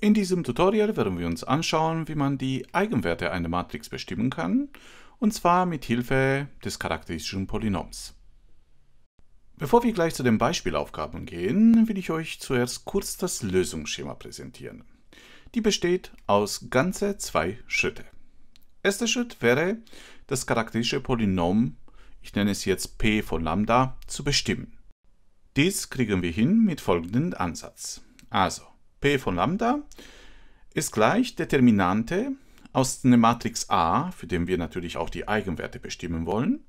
In diesem Tutorial werden wir uns anschauen, wie man die Eigenwerte einer Matrix bestimmen kann, und zwar mit Hilfe des charakteristischen Polynoms. Bevor wir gleich zu den Beispielaufgaben gehen, will ich euch zuerst kurz das Lösungsschema präsentieren. Die besteht aus ganze zwei Schritte. Erster Schritt wäre, das charakteristische Polynom, ich nenne es jetzt p von lambda, zu bestimmen. Dies kriegen wir hin mit folgendem Ansatz. Also, P von Lambda ist gleich Determinante aus einer Matrix A, für den wir natürlich auch die Eigenwerte bestimmen wollen,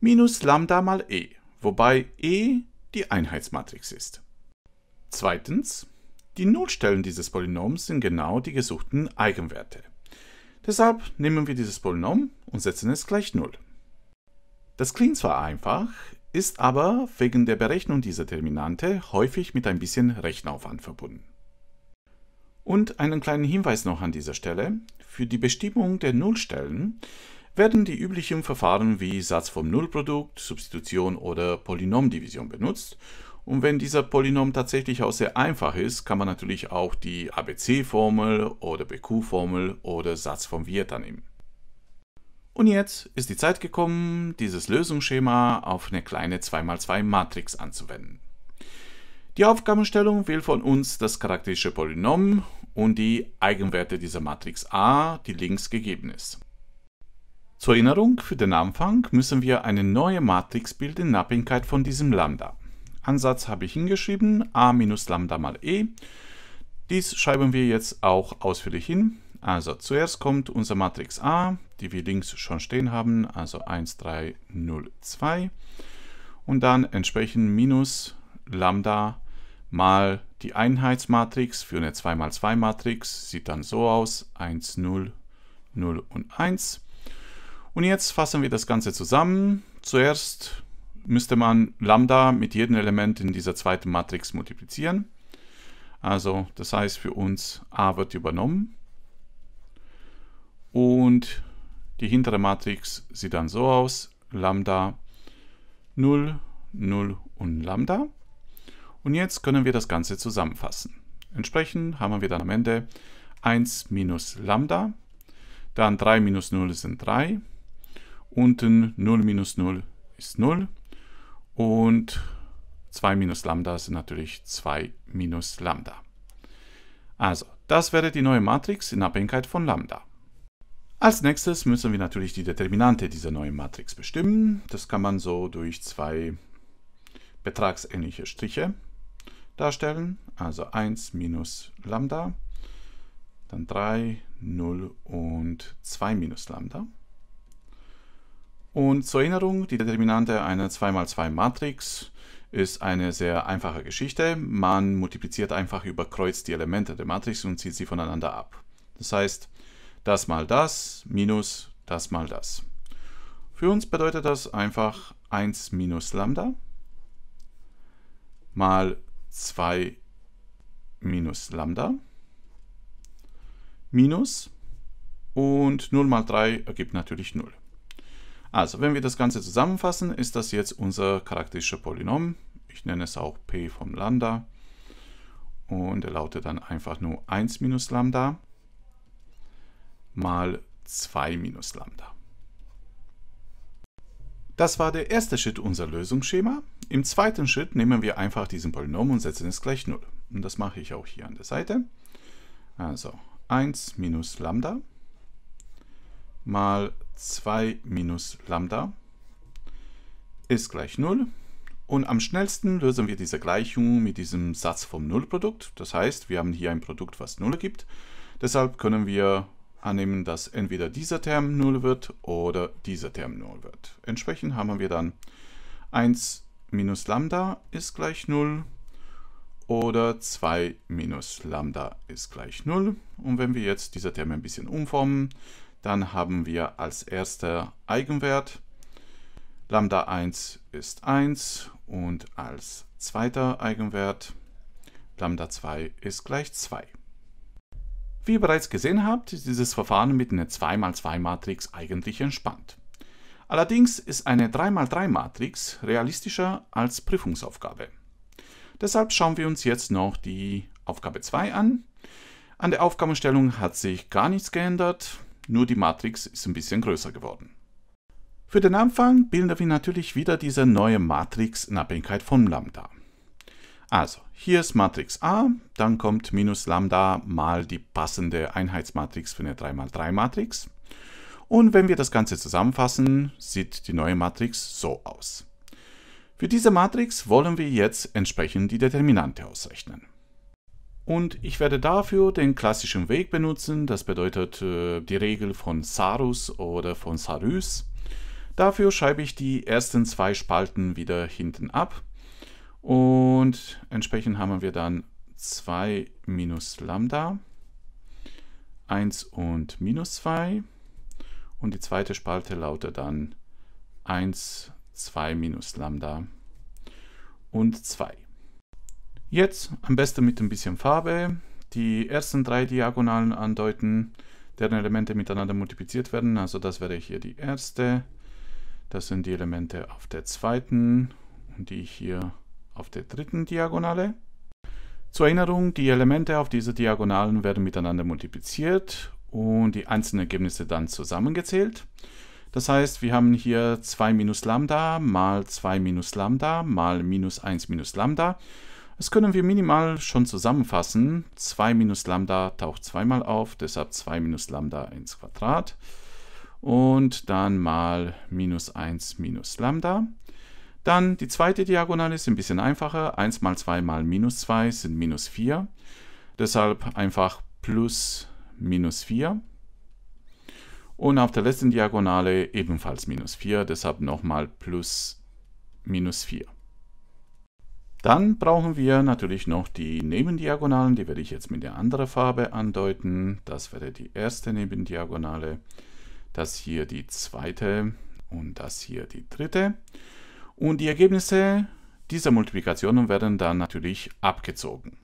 minus Lambda mal E, wobei E die Einheitsmatrix ist. Zweitens, die Nullstellen dieses Polynoms sind genau die gesuchten Eigenwerte. Deshalb nehmen wir dieses Polynom und setzen es gleich 0. Das klingt zwar einfach, ist aber wegen der Berechnung dieser Terminante häufig mit ein bisschen Rechenaufwand verbunden. Und einen kleinen Hinweis noch an dieser Stelle. Für die Bestimmung der Nullstellen werden die üblichen Verfahren wie Satz vom Nullprodukt, Substitution oder Polynomdivision benutzt. Und wenn dieser Polynom tatsächlich auch sehr einfach ist, kann man natürlich auch die ABC-Formel oder BQ-Formel oder Satz vom Vierter nehmen. Und jetzt ist die Zeit gekommen, dieses Lösungsschema auf eine kleine 2x2-Matrix anzuwenden. Die Aufgabenstellung will von uns das charakterische Polynom und die Eigenwerte dieser Matrix A, die links gegeben ist. Zur Erinnerung, für den Anfang müssen wir eine neue Matrix bilden in Abhängigkeit von diesem Lambda. Ansatz habe ich hingeschrieben, a minus lambda mal e. Dies schreiben wir jetzt auch ausführlich hin. Also zuerst kommt unsere Matrix A, die wir links schon stehen haben, also 1, 3, 0, 2. Und dann entsprechend minus lambda mal die Einheitsmatrix für eine 2x2-Matrix. Sieht dann so aus, 1, 0, 0 und 1. Und jetzt fassen wir das Ganze zusammen. Zuerst müsste man Lambda mit jedem Element in dieser zweiten Matrix multiplizieren. Also das heißt für uns A wird übernommen. Und die hintere Matrix sieht dann so aus. Lambda 0, 0 und Lambda. Und jetzt können wir das Ganze zusammenfassen. Entsprechend haben wir dann am Ende 1 minus Lambda, dann 3 minus 0 sind 3, unten 0 minus 0 ist 0 und 2 minus Lambda sind natürlich 2 minus Lambda. Also, das wäre die neue Matrix in Abhängigkeit von Lambda. Als nächstes müssen wir natürlich die Determinante dieser neuen Matrix bestimmen. Das kann man so durch zwei betragsähnliche Striche darstellen. Also 1 minus Lambda, dann 3, 0 und 2 minus Lambda. Und zur Erinnerung, die Determinante einer 2x2-Matrix ist eine sehr einfache Geschichte. Man multipliziert einfach über Kreuz die Elemente der Matrix und zieht sie voneinander ab. Das heißt, das mal das minus das mal das. Für uns bedeutet das einfach 1 minus Lambda mal 2 minus Lambda minus und 0 mal 3 ergibt natürlich 0. Also, wenn wir das Ganze zusammenfassen, ist das jetzt unser charakteristisches Polynom. Ich nenne es auch p vom Lambda. Und er lautet dann einfach nur 1 minus Lambda mal 2 minus Lambda. Das war der erste Schritt unser Lösungsschema. Im zweiten Schritt nehmen wir einfach diesen Polynom und setzen es gleich 0. Und das mache ich auch hier an der Seite. Also 1 minus Lambda mal 2 minus Lambda ist gleich 0. Und am schnellsten lösen wir diese Gleichung mit diesem Satz vom Nullprodukt. Das heißt, wir haben hier ein Produkt, was 0 ergibt. Deshalb können wir annehmen, dass entweder dieser Term 0 wird oder dieser Term 0 wird. Entsprechend haben wir dann 1 minus Lambda ist gleich 0 oder 2 minus Lambda ist gleich 0. Und wenn wir jetzt dieser Term ein bisschen umformen, dann haben wir als erster Eigenwert Lambda 1 ist 1 und als zweiter Eigenwert Lambda 2 ist gleich 2. Wie ihr bereits gesehen habt, ist dieses Verfahren mit einer 2x2-Matrix eigentlich entspannt. Allerdings ist eine 3x3-Matrix realistischer als Prüfungsaufgabe. Deshalb schauen wir uns jetzt noch die Aufgabe 2 an. An der Aufgabenstellung hat sich gar nichts geändert, nur die Matrix ist ein bisschen größer geworden. Für den Anfang bilden wir natürlich wieder diese neue Matrix in Abhängigkeit von Lambda. Also, hier ist Matrix A, dann kommt minus Lambda mal die passende Einheitsmatrix für eine 3x3-Matrix. Und wenn wir das Ganze zusammenfassen, sieht die neue Matrix so aus. Für diese Matrix wollen wir jetzt entsprechend die Determinante ausrechnen. Und ich werde dafür den klassischen Weg benutzen, das bedeutet äh, die Regel von Sarus oder von Sarus. Dafür schreibe ich die ersten zwei Spalten wieder hinten ab. Und entsprechend haben wir dann 2 minus Lambda, 1 und minus 2 und die zweite Spalte lautet dann 1, 2 minus Lambda und 2. Jetzt am besten mit ein bisschen Farbe die ersten drei Diagonalen andeuten, deren Elemente miteinander multipliziert werden. Also das wäre hier die erste, das sind die Elemente auf der zweiten und die hier auf der dritten Diagonale. Zur Erinnerung, die Elemente auf dieser Diagonalen werden miteinander multipliziert und die einzelnen Ergebnisse dann zusammengezählt. Das heißt, wir haben hier 2 minus Lambda mal 2 minus Lambda mal minus 1 minus Lambda. Das können wir minimal schon zusammenfassen. 2 minus Lambda taucht zweimal auf, deshalb 2 minus Lambda ins Quadrat. Und dann mal minus 1 minus Lambda. Dann die zweite Diagonale ist ein bisschen einfacher. 1 mal 2 mal minus 2 sind minus 4. Deshalb einfach plus minus 4. Und auf der letzten Diagonale ebenfalls minus 4, deshalb nochmal plus minus 4. Dann brauchen wir natürlich noch die Nebendiagonalen, die werde ich jetzt mit der anderen Farbe andeuten. Das wäre die erste Nebendiagonale, das hier die zweite und das hier die dritte. Und die Ergebnisse dieser Multiplikationen werden dann natürlich abgezogen.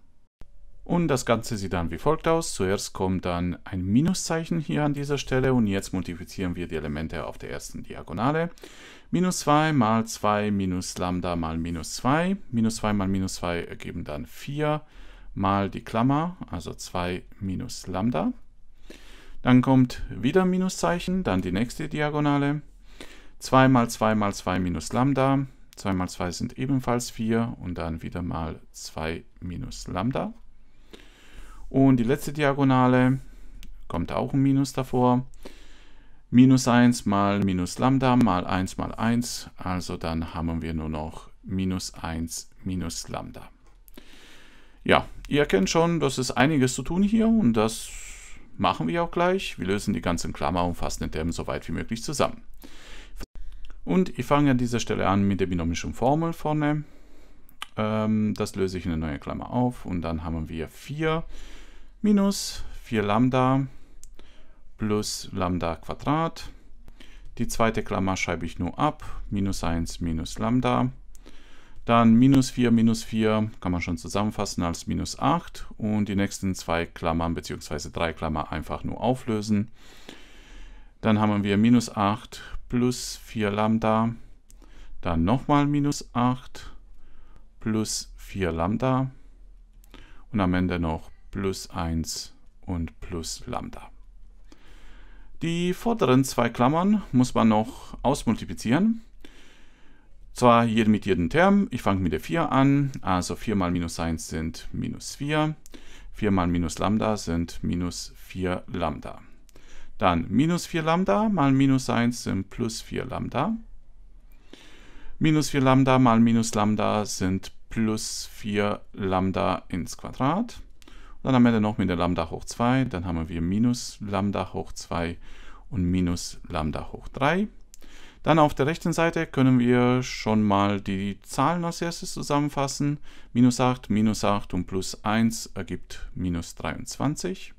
Und das Ganze sieht dann wie folgt aus. Zuerst kommt dann ein Minuszeichen hier an dieser Stelle und jetzt multiplizieren wir die Elemente auf der ersten Diagonale. Minus 2 mal 2 minus Lambda mal minus 2. Minus 2 mal minus 2 ergeben dann 4 mal die Klammer, also 2 minus Lambda. Dann kommt wieder ein Minuszeichen, dann die nächste Diagonale. 2 mal 2 mal 2 minus Lambda. 2 mal 2 sind ebenfalls 4 und dann wieder mal 2 minus Lambda. Und die letzte Diagonale kommt auch ein Minus davor. Minus 1 mal minus Lambda mal 1 mal 1. Also dann haben wir nur noch minus 1 minus Lambda. Ja, ihr erkennt schon, dass es einiges zu tun hier und das machen wir auch gleich. Wir lösen die ganzen Klammer und fassen den Term so weit wie möglich zusammen. Und ich fange an dieser Stelle an mit der binomischen Formel vorne. Ähm, das löse ich in eine neue Klammer auf und dann haben wir 4 minus 4 Lambda plus Lambda Quadrat. Die zweite Klammer schreibe ich nur ab, minus 1 minus Lambda. Dann minus 4 minus 4 kann man schon zusammenfassen als minus 8 und die nächsten zwei Klammern bzw. drei Klammern einfach nur auflösen. Dann haben wir minus 8 plus 4 Lambda, dann nochmal minus 8 plus 4 Lambda und am Ende noch plus 1 und plus Lambda. Die vorderen zwei Klammern muss man noch ausmultiplizieren. Zwar jeden mit jedem Term. Ich fange mit der 4 an. Also 4 mal minus 1 sind minus 4. 4 mal minus Lambda sind minus 4 Lambda. Dann minus 4 Lambda mal minus 1 sind plus 4 Lambda. Minus 4 Lambda mal minus Lambda sind plus 4 Lambda ins Quadrat. Dann haben wir dann noch mit der Lambda hoch 2, dann haben wir minus Lambda hoch 2 und minus Lambda hoch 3. Dann auf der rechten Seite können wir schon mal die Zahlen als erstes zusammenfassen. Minus 8, minus 8 und plus 1 ergibt minus 23.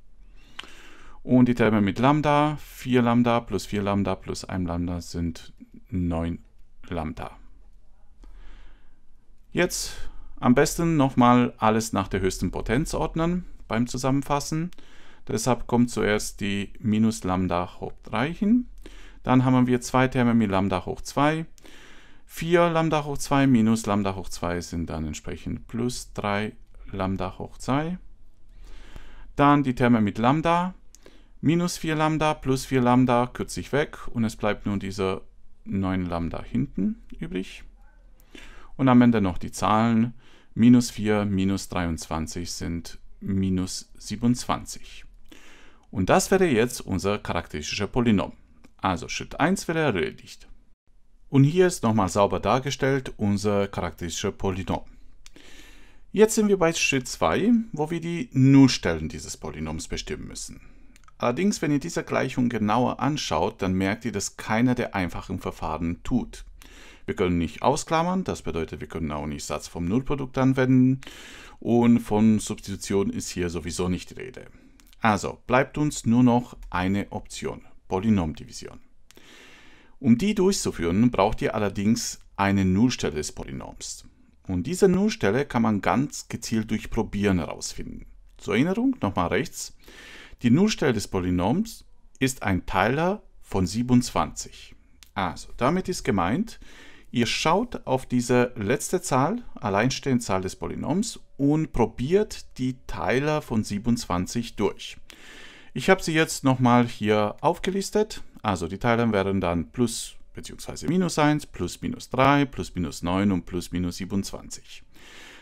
Und die Terme mit Lambda, 4 Lambda plus 4 Lambda plus 1 Lambda sind 9 Lambda. Jetzt am besten nochmal alles nach der höchsten Potenz ordnen beim Zusammenfassen. Deshalb kommt zuerst die minus Lambda hoch 3 hin. Dann haben wir zwei Terme mit Lambda hoch 2. 4 Lambda hoch 2 minus Lambda hoch 2 sind dann entsprechend plus 3 Lambda hoch 2. Dann die Terme mit Lambda. Minus 4 Lambda plus 4 Lambda kürze ich weg und es bleibt nur diese 9 Lambda hinten übrig. Und am Ende noch die Zahlen Minus 4 minus 23 sind minus 27. Und das wäre jetzt unser charakteristischer Polynom. Also Schritt 1 wäre erledigt. Und hier ist nochmal sauber dargestellt unser charakteristischer Polynom. Jetzt sind wir bei Schritt 2, wo wir die Nullstellen dieses Polynoms bestimmen müssen. Allerdings, wenn ihr diese Gleichung genauer anschaut, dann merkt ihr, dass keiner der einfachen Verfahren tut. Wir können nicht ausklammern, das bedeutet, wir können auch nicht Satz vom Nullprodukt anwenden und von Substitution ist hier sowieso nicht die Rede. Also bleibt uns nur noch eine Option, Polynomdivision. Um die durchzuführen, braucht ihr allerdings eine Nullstelle des Polynoms. Und diese Nullstelle kann man ganz gezielt durch Probieren herausfinden. Zur Erinnerung, nochmal rechts, die Nullstelle des Polynoms ist ein Teiler von 27. Also, damit ist gemeint, Ihr schaut auf diese letzte Zahl, alleinstehende Zahl des Polynoms und probiert die Teiler von 27 durch. Ich habe sie jetzt nochmal hier aufgelistet. Also die Teiler wären dann plus bzw. minus 1, plus minus 3, plus minus 9 und plus minus 27.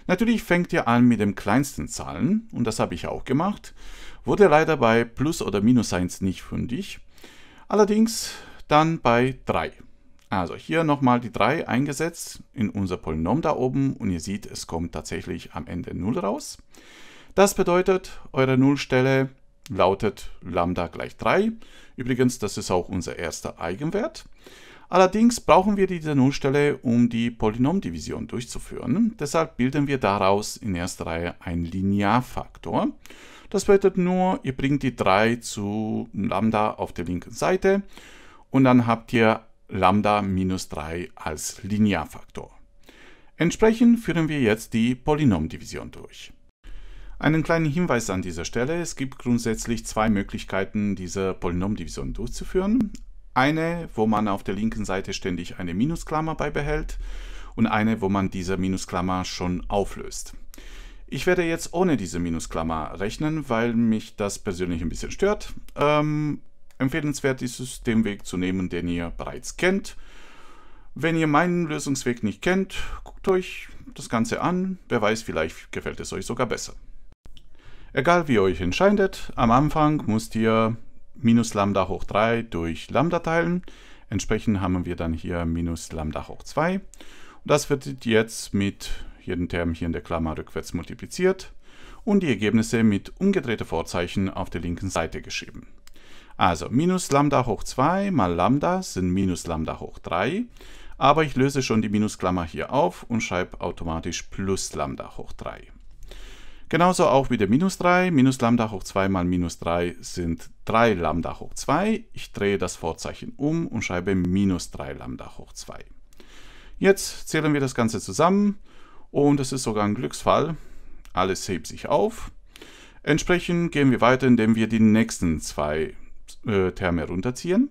Natürlich fängt ihr an mit dem kleinsten Zahlen und das habe ich auch gemacht. Wurde leider bei plus oder minus 1 nicht fündig. Allerdings dann bei 3. Also hier nochmal die 3 eingesetzt in unser Polynom da oben und ihr seht, es kommt tatsächlich am Ende 0 raus. Das bedeutet, eure Nullstelle lautet Lambda gleich 3. Übrigens, das ist auch unser erster Eigenwert. Allerdings brauchen wir diese Nullstelle, um die Polynomdivision durchzuführen. Deshalb bilden wir daraus in erster Reihe einen Linearfaktor. Das bedeutet nur, ihr bringt die 3 zu Lambda auf der linken Seite und dann habt ihr Lambda minus 3 als Linearfaktor. Entsprechend führen wir jetzt die Polynomdivision durch. Einen kleinen Hinweis an dieser Stelle. Es gibt grundsätzlich zwei Möglichkeiten, diese Polynomdivision durchzuführen. Eine, wo man auf der linken Seite ständig eine Minusklammer beibehält und eine, wo man diese Minusklammer schon auflöst. Ich werde jetzt ohne diese Minusklammer rechnen, weil mich das persönlich ein bisschen stört. Ähm, Empfehlenswert ist es, den Weg zu nehmen, den ihr bereits kennt. Wenn ihr meinen Lösungsweg nicht kennt, guckt euch das Ganze an. Wer weiß, vielleicht gefällt es euch sogar besser. Egal wie ihr euch entscheidet, am Anfang müsst ihr minus lambda hoch 3 durch lambda teilen. Entsprechend haben wir dann hier minus lambda hoch 2. Und das wird jetzt mit jedem Term hier in der Klammer rückwärts multipliziert und die Ergebnisse mit umgedrehte Vorzeichen auf der linken Seite geschrieben. Also minus Lambda hoch 2 mal Lambda sind minus Lambda hoch 3. Aber ich löse schon die Minusklammer hier auf und schreibe automatisch plus Lambda hoch 3. Genauso auch wieder minus 3. Minus Lambda hoch 2 mal minus 3 sind 3 Lambda hoch 2. Ich drehe das Vorzeichen um und schreibe minus 3 Lambda hoch 2. Jetzt zählen wir das Ganze zusammen und es ist sogar ein Glücksfall. Alles hebt sich auf. Entsprechend gehen wir weiter, indem wir die nächsten zwei äh, Terme runterziehen.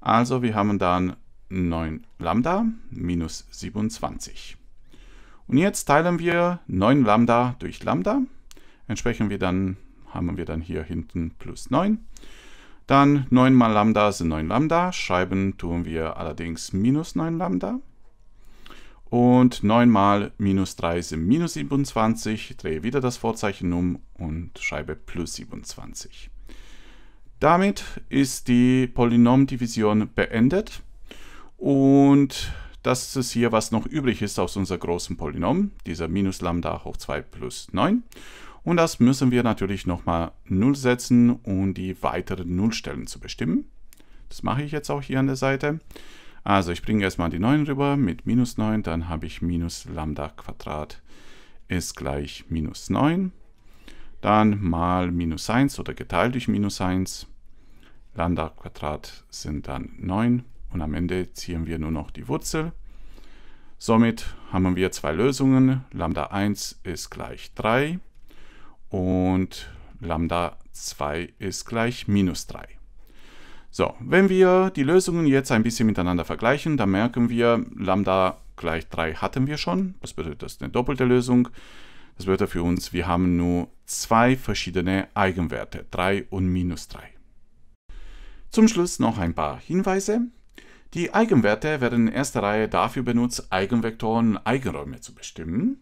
Also wir haben dann 9 Lambda minus 27. Und jetzt teilen wir 9 Lambda durch Lambda. Entsprechend wir dann, haben wir dann hier hinten plus 9. Dann 9 mal Lambda sind 9 Lambda. Schreiben tun wir allerdings minus 9 Lambda. Und 9 mal minus 3 sind minus 27. Drehe wieder das Vorzeichen um und schreibe plus 27. Damit ist die Polynomdivision beendet und das ist hier, was noch übrig ist aus unserem großen Polynom, dieser minus lambda hoch 2 plus 9. Und das müssen wir natürlich nochmal 0 setzen, um die weiteren Nullstellen zu bestimmen. Das mache ich jetzt auch hier an der Seite. Also ich bringe erstmal die 9 rüber mit minus 9, dann habe ich minus lambda Quadrat ist gleich minus 9. Dann mal minus 1 oder geteilt durch minus 1. Lambda Quadrat sind dann 9 und am Ende ziehen wir nur noch die Wurzel. Somit haben wir zwei Lösungen. Lambda 1 ist gleich 3 und Lambda 2 ist gleich minus 3. So, wenn wir die Lösungen jetzt ein bisschen miteinander vergleichen, dann merken wir, Lambda gleich 3 hatten wir schon. Das bedeutet, das ist eine doppelte Lösung. Das bedeutet für uns, wir haben nur zwei verschiedene Eigenwerte, 3 und minus 3. Zum Schluss noch ein paar Hinweise. Die Eigenwerte werden in erster Reihe dafür benutzt, Eigenvektoren Eigenräume zu bestimmen.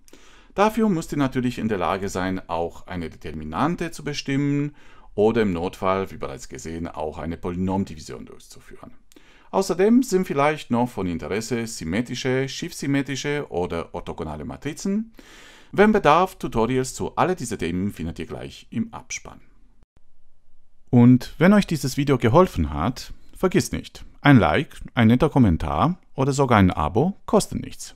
Dafür müsst ihr natürlich in der Lage sein, auch eine Determinante zu bestimmen oder im Notfall, wie bereits gesehen, auch eine Polynomdivision durchzuführen. Außerdem sind vielleicht noch von Interesse symmetrische, schiffsymmetrische oder orthogonale Matrizen. Wenn Bedarf, Tutorials zu all diesen Themen findet ihr gleich im Abspann. Und wenn euch dieses Video geholfen hat, vergiss nicht, ein Like, ein netter Kommentar oder sogar ein Abo kosten nichts.